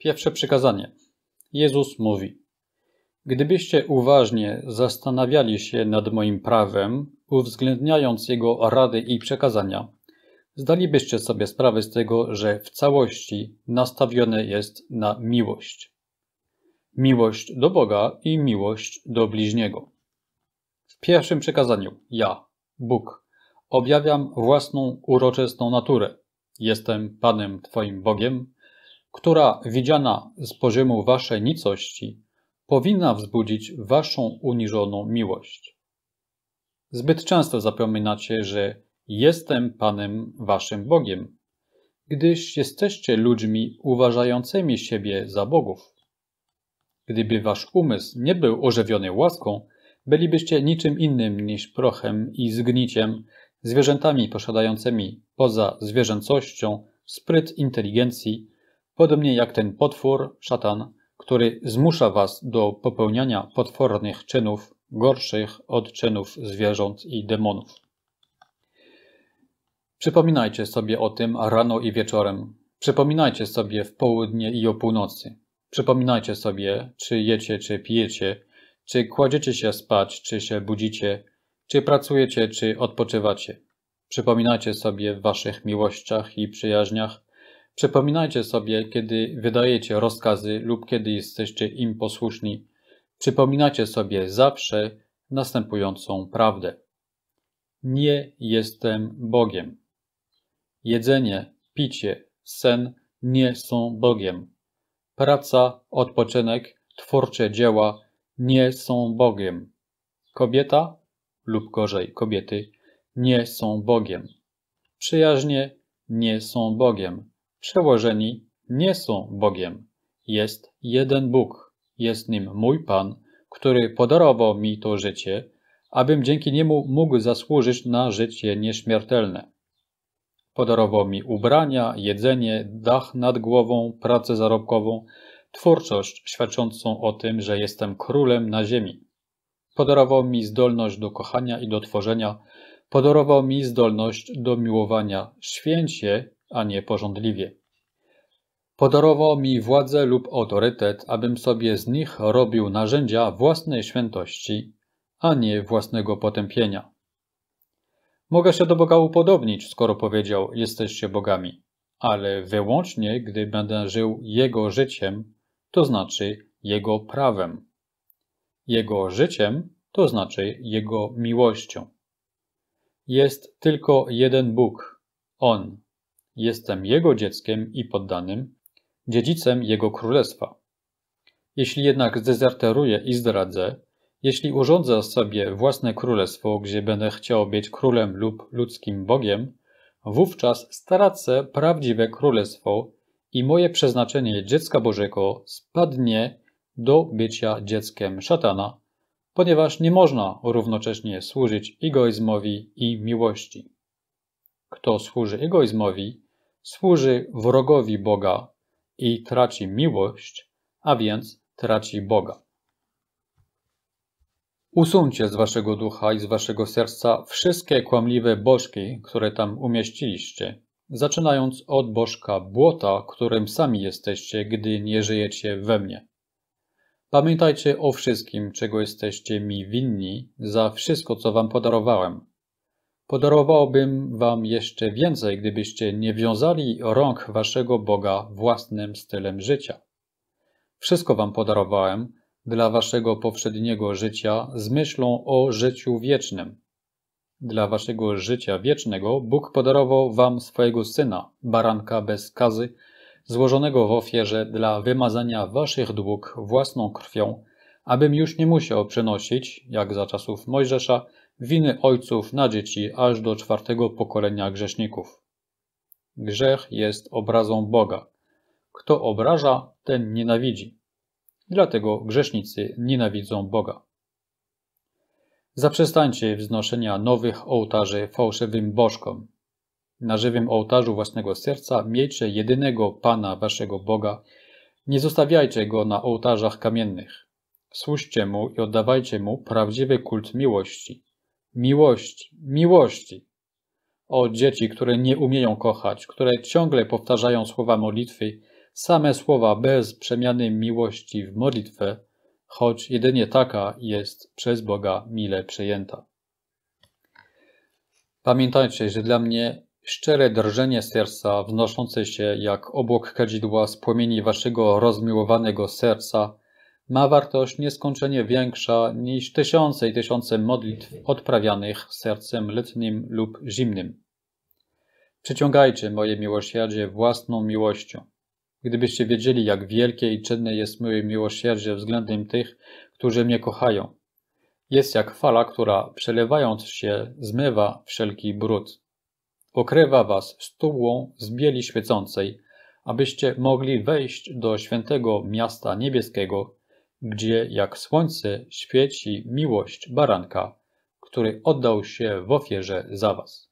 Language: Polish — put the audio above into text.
Pierwsze przykazanie. Jezus mówi: Gdybyście uważnie zastanawiali się nad moim prawem, uwzględniając jego rady i przekazania, zdalibyście sobie sprawę z tego, że w całości nastawione jest na miłość. Miłość do Boga i miłość do bliźniego. W pierwszym przekazaniu ja, Bóg, objawiam własną uroczystą naturę. Jestem Panem Twoim Bogiem która widziana z poziomu waszej nicości powinna wzbudzić waszą uniżoną miłość. Zbyt często zapominacie, że jestem Panem waszym Bogiem, gdyż jesteście ludźmi uważającymi siebie za bogów. Gdyby wasz umysł nie był ożywiony łaską, bylibyście niczym innym niż prochem i zgniciem, zwierzętami posiadającymi poza zwierzęcością spryt inteligencji, podobnie jak ten potwór, szatan, który zmusza was do popełniania potwornych czynów gorszych od czynów zwierząt i demonów. Przypominajcie sobie o tym rano i wieczorem. Przypominajcie sobie w południe i o północy. Przypominajcie sobie, czy jecie, czy pijecie, czy kładziecie się spać, czy się budzicie, czy pracujecie, czy odpoczywacie. Przypominajcie sobie w waszych miłościach i przyjaźniach, Przypominajcie sobie, kiedy wydajecie rozkazy lub kiedy jesteście im posłuszni. przypominajcie sobie zawsze następującą prawdę. Nie jestem Bogiem. Jedzenie, picie, sen nie są Bogiem. Praca, odpoczynek, twórcze dzieła nie są Bogiem. Kobieta lub gorzej kobiety nie są Bogiem. Przyjaźnie nie są Bogiem przełożeni nie są Bogiem. Jest jeden Bóg, jest nim mój Pan, który podarował mi to życie, abym dzięki niemu mógł zasłużyć na życie nieśmiertelne. Podarował mi ubrania, jedzenie, dach nad głową, pracę zarobkową, twórczość świadczącą o tym, że jestem królem na ziemi. Podarował mi zdolność do kochania i do tworzenia, podarował mi zdolność do miłowania święcie a nie pożądliwie. Podarował mi władzę lub autorytet, abym sobie z nich robił narzędzia własnej świętości, a nie własnego potępienia. Mogę się do Boga upodobnić, skoro powiedział: Jesteście bogami, ale wyłącznie gdy będę żył Jego życiem, to znaczy Jego prawem. Jego życiem, to znaczy Jego miłością. Jest tylko jeden Bóg, On, Jestem Jego dzieckiem i poddanym, dziedzicem Jego królestwa. Jeśli jednak zdezerteruję i zdradzę, jeśli urządzę sobie własne królestwo, gdzie będę chciał być królem lub ludzkim bogiem, wówczas stracę prawdziwe królestwo i moje przeznaczenie dziecka Bożego spadnie do bycia dzieckiem szatana, ponieważ nie można równocześnie służyć egoizmowi i miłości. Kto służy egoizmowi, służy wrogowi Boga i traci miłość, a więc traci Boga. Usuńcie z waszego ducha i z waszego serca wszystkie kłamliwe bożki, które tam umieściliście, zaczynając od bożka błota, którym sami jesteście, gdy nie żyjecie we mnie. Pamiętajcie o wszystkim, czego jesteście mi winni za wszystko, co wam podarowałem. Podarowałbym wam jeszcze więcej, gdybyście nie wiązali rąk waszego Boga własnym stylem życia. Wszystko wam podarowałem dla waszego powszedniego życia z myślą o życiu wiecznym. Dla waszego życia wiecznego Bóg podarował wam swojego Syna, baranka bez kazy, złożonego w ofierze dla wymazania waszych dług własną krwią, abym już nie musiał przynosić, jak za czasów Mojżesza, winy ojców na dzieci aż do czwartego pokolenia grzeszników. Grzech jest obrazą Boga. Kto obraża, ten nienawidzi. Dlatego grzesznicy nienawidzą Boga. Zaprzestańcie wznoszenia nowych ołtarzy fałszywym bożkom. Na żywym ołtarzu własnego serca miejcie jedynego Pana waszego Boga. Nie zostawiajcie go na ołtarzach kamiennych. Służcie mu i oddawajcie mu prawdziwy kult miłości, miłości, miłości. O dzieci, które nie umieją kochać, które ciągle powtarzają słowa modlitwy, same słowa bez przemiany miłości w modlitwę, choć jedynie taka jest przez Boga mile przejęta. Pamiętajcie, że dla mnie szczere drżenie serca wnoszące się jak obłok kadzidła z płomieni waszego rozmiłowanego serca ma wartość nieskończenie większa niż tysiące i tysiące modlitw odprawianych sercem letnim lub zimnym. Przyciągajcie moje miłosierdzie własną miłością. Gdybyście wiedzieli, jak wielkie i czynne jest moje miłosierdzie względem tych, którzy mnie kochają. Jest jak fala, która przelewając się zmywa wszelki brud. Okrywa was stułą z bieli świecącej, abyście mogli wejść do świętego miasta niebieskiego, gdzie jak słońce świeci miłość baranka, który oddał się w ofierze za was.